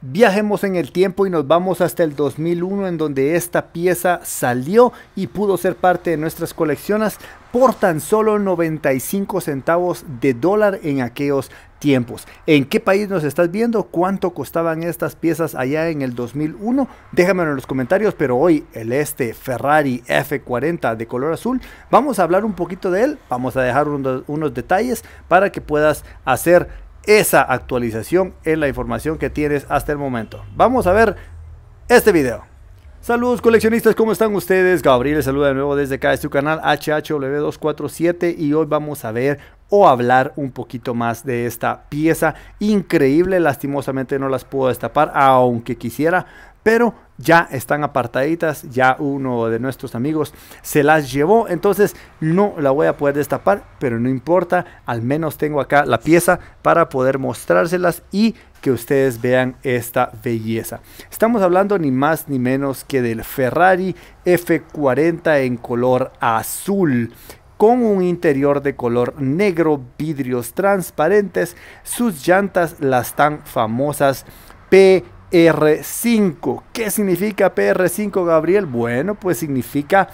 Viajemos en el tiempo y nos vamos hasta el 2001 en donde esta pieza salió y pudo ser parte de nuestras colecciones por tan solo 95 centavos de dólar en aquellos tiempos. ¿En qué país nos estás viendo? ¿Cuánto costaban estas piezas allá en el 2001? Déjamelo en los comentarios, pero hoy el este Ferrari F40 de color azul, vamos a hablar un poquito de él, vamos a dejar unos, unos detalles para que puedas hacer esa actualización en la información que tienes hasta el momento. Vamos a ver este video. Saludos coleccionistas, ¿cómo están ustedes? Gabriel les saluda de nuevo desde acá, de su canal HHW247 y hoy vamos a ver o hablar un poquito más de esta pieza increíble, lastimosamente no las puedo destapar aunque quisiera, pero ya están apartaditas, ya uno de nuestros amigos se las llevó, entonces no la voy a poder destapar, pero no importa, al menos tengo acá la pieza para poder mostrárselas y que ustedes vean esta belleza. Estamos hablando ni más ni menos que del Ferrari F40 en color azul con un interior de color negro, vidrios transparentes, sus llantas las tan famosas P r 5 ¿Qué significa PR5, Gabriel? Bueno, pues significa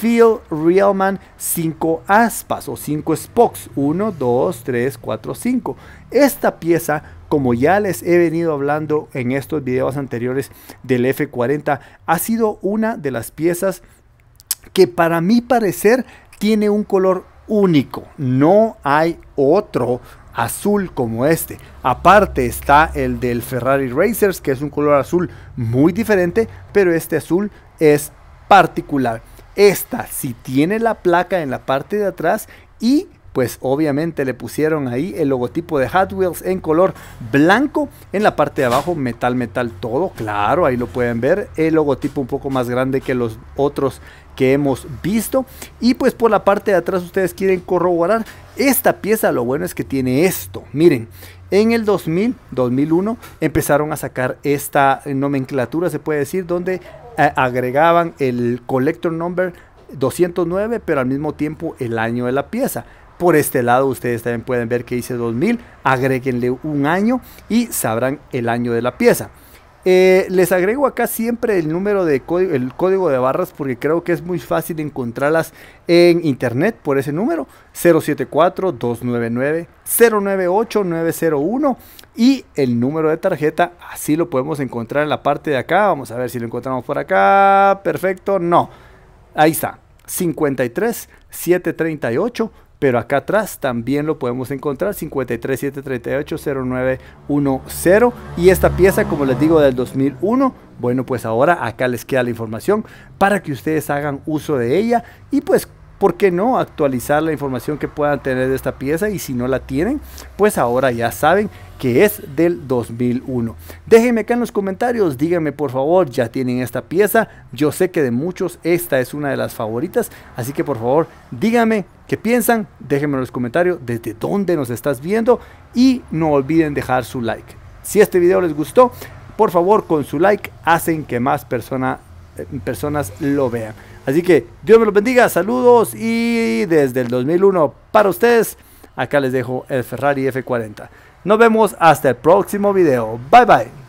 Phil Realman 5 aspas o 5 spokes. 1, 2, 3, 4, 5. Esta pieza, como ya les he venido hablando en estos videos anteriores del F40, ha sido una de las piezas que para mi parecer tiene un color único. No hay otro azul como este. Aparte está el del Ferrari Racers, que es un color azul muy diferente, pero este azul es particular. Esta si tiene la placa en la parte de atrás y pues obviamente le pusieron ahí el logotipo de Hot Wheels en color blanco. En la parte de abajo, metal, metal, todo claro, ahí lo pueden ver. El logotipo un poco más grande que los otros que hemos visto. Y pues por la parte de atrás ustedes quieren corroborar esta pieza lo bueno es que tiene esto. Miren, en el 2000, 2001 empezaron a sacar esta nomenclatura, se puede decir, donde eh, agregaban el collector number 209, pero al mismo tiempo el año de la pieza. Por este lado ustedes también pueden ver que dice 2000, agréguenle un año y sabrán el año de la pieza. Eh, les agrego acá siempre el número de código, el código de barras porque creo que es muy fácil encontrarlas en internet por ese número 074 299 901 y el número de tarjeta así lo podemos encontrar en la parte de acá. Vamos a ver si lo encontramos por acá. Perfecto, no. Ahí está. 53 738 pero acá atrás también lo podemos encontrar 537380910 y esta pieza como les digo del 2001 bueno pues ahora acá les queda la información para que ustedes hagan uso de ella y pues ¿por qué no actualizar la información que puedan tener de esta pieza? Y si no la tienen, pues ahora ya saben que es del 2001. Déjenme acá en los comentarios, díganme por favor, ya tienen esta pieza. Yo sé que de muchos esta es una de las favoritas, así que por favor, díganme qué piensan, déjenme en los comentarios desde dónde nos estás viendo y no olviden dejar su like. Si este video les gustó, por favor, con su like hacen que más personas eh, personas lo vean. Así que Dios me los bendiga, saludos y desde el 2001 para ustedes, acá les dejo el Ferrari F40. Nos vemos hasta el próximo video. Bye bye.